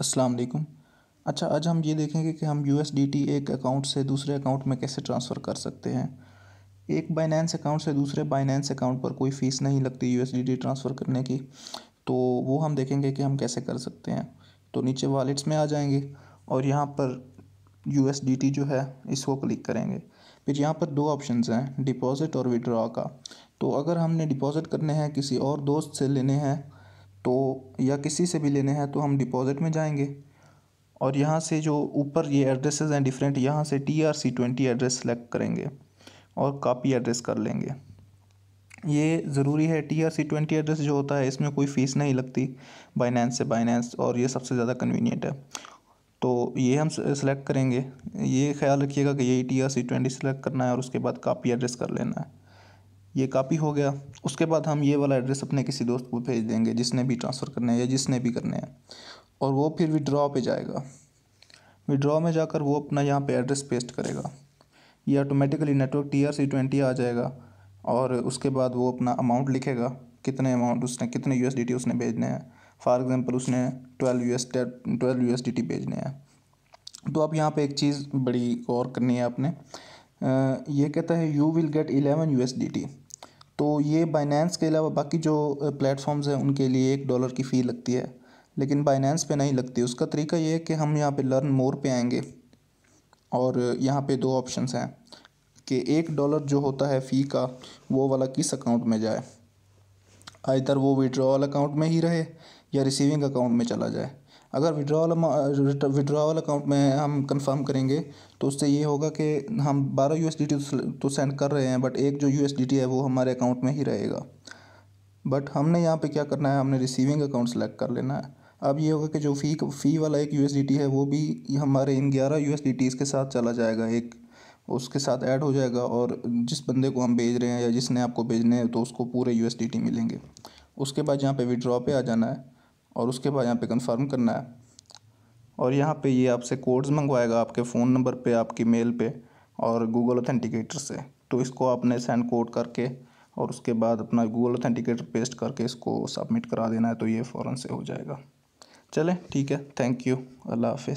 अस्सलाम वालेकुम अच्छा आज हम ये देखेंगे कि हम यू एक अकाउंट से दूसरे अकाउंट में कैसे ट्रांसफ़र कर सकते हैं एक बाइनेंस अकाउंट से दूसरे बाइनेंस अकाउंट पर कोई फ़ीस नहीं लगती यू ट्रांसफ़र करने की तो वो हम देखेंगे कि हम कैसे कर सकते हैं तो नीचे वॉलेट्स में आ जाएंगे और यहाँ पर यू जो है इसको क्लिक करेंगे फिर यहाँ पर दो ऑप्शन हैं डिपॉज़िट और विड्रॉ का तो अगर हमने डिपॉज़िट करने हैं किसी और दोस्त से लेने हैं तो या किसी से भी लेने हैं तो हम डिपॉज़िट में जाएंगे और यहाँ से जो ऊपर ये एड्रेसेस हैं डिफरेंट यहाँ से T R C twenty address select करेंगे और कापी एड्रेस कर लेंगे ये ज़रूरी है T R C twenty address जो होता है इसमें कोई फ़ीस नहीं लगती बाइनेंस से बाइनेंस और ये सबसे ज़्यादा कन्वीनियंट है तो ये हम सेलेक्ट करेंगे ये ख्याल रखिएगा कि यही T R C twenty select करना है और उसके बाद कापी एड्रेस कर लेना है ये कापी हो गया उसके बाद हम ये वाला एड्रेस अपने किसी दोस्त को भेज देंगे जिसने भी ट्रांसफ़र करना है या जिसने भी करना है और वो फिर विड्रॉ पे जाएगा विड्रॉ में जाकर वो अपना यहाँ पे एड्रेस पेस्ट करेगा ये automatically network T R C twenty आ जाएगा और उसके बाद वो अपना अमाउंट लिखेगा कितने अमाउंट उसने कितने यू एस डी टी उसने भेजने हैं फॉर एग्ज़ाम्पल उसने twelve U S twelve U S D T भेजने हैं तो अब यहाँ पे एक चीज़ बड़ी गौर करनी है आपने ये कहता है you will get eleven U तो ये बाइनेंस के अलावा बाकी जो प्लेटफॉर्म्स हैं उनके लिए एक डॉलर की फ़ी लगती है लेकिन बाइनेंस पे नहीं लगती उसका तरीका ये है कि हम यहाँ पे लर्न मोर पे आएंगे और यहाँ पे दो ऑप्शंस हैं कि एक डॉलर जो होता है फ़ी का वो वाला किस अकाउंट में जाए आइधर वो विड्रॉल अकाउंट में ही रहे या रिसीविंग अकाउंट में चला जाए अगर विड्रावल विड्रावल अकाउंट में हम कंफर्म करेंगे तो उससे ये होगा कि हम बारह यू तो सेंड तो कर रहे हैं बट एक जो यू है वो हमारे अकाउंट में ही रहेगा बट हमने यहाँ पे क्या करना है हमने रिसीविंग अकाउंट सेलेक्ट कर लेना है अब ये होगा कि जो फ़ी फ़ी वाला एक यू है वो भी हमारे इन ग्यारह यू के साथ चला जाएगा एक उसके साथ ऐड हो जाएगा और जिस बंदे को हम भेज रहे हैं या जिसने आपको भेजने हैं तो उसको पूरे यू मिलेंगे उसके बाद यहाँ पे विड्रॉ पे आ जाना है और उसके बाद यहाँ पे कंफर्म करना है और यहाँ पे ये आपसे कोड्स मंगवाएगा आपके फ़ोन नंबर पे आपकी मेल पे और गूगल ऑथेंटिकेटर से तो इसको आपने सेंड कोड करके और उसके बाद अपना गूगल ऑथेंटिकेटर पेस्ट करके इसको सबमिट करा देना है तो ये फ़ौरन से हो जाएगा चले ठीक है थैंक यू अल्लाह हाफ़